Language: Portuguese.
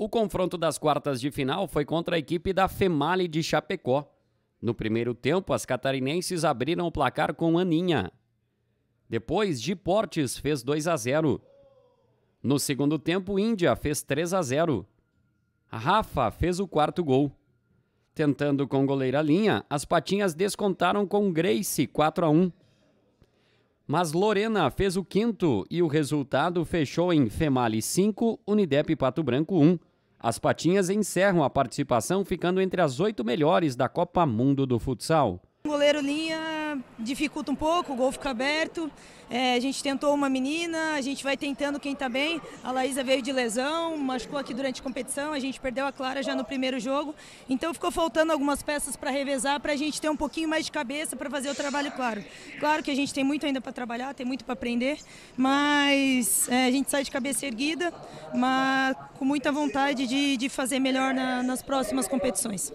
O confronto das quartas de final foi contra a equipe da Female de Chapecó. No primeiro tempo, as catarinenses abriram o placar com Aninha. Depois, Portes fez 2 a 0. No segundo tempo, Índia fez 3 a 0. Rafa fez o quarto gol. Tentando com goleira linha, as patinhas descontaram com Grace 4 a 1. Mas Lorena fez o quinto e o resultado fechou em Female 5, Unidep Pato Branco 1. As Patinhas encerram a participação ficando entre as oito melhores da Copa Mundo do Futsal goleiro linha dificulta um pouco, o gol fica aberto. É, a gente tentou uma menina, a gente vai tentando quem está bem. A Laísa veio de lesão, machucou aqui durante a competição, a gente perdeu a Clara já no primeiro jogo. Então ficou faltando algumas peças para revezar, para a gente ter um pouquinho mais de cabeça para fazer o trabalho claro. Claro que a gente tem muito ainda para trabalhar, tem muito para aprender, mas é, a gente sai de cabeça erguida, mas com muita vontade de, de fazer melhor na, nas próximas competições.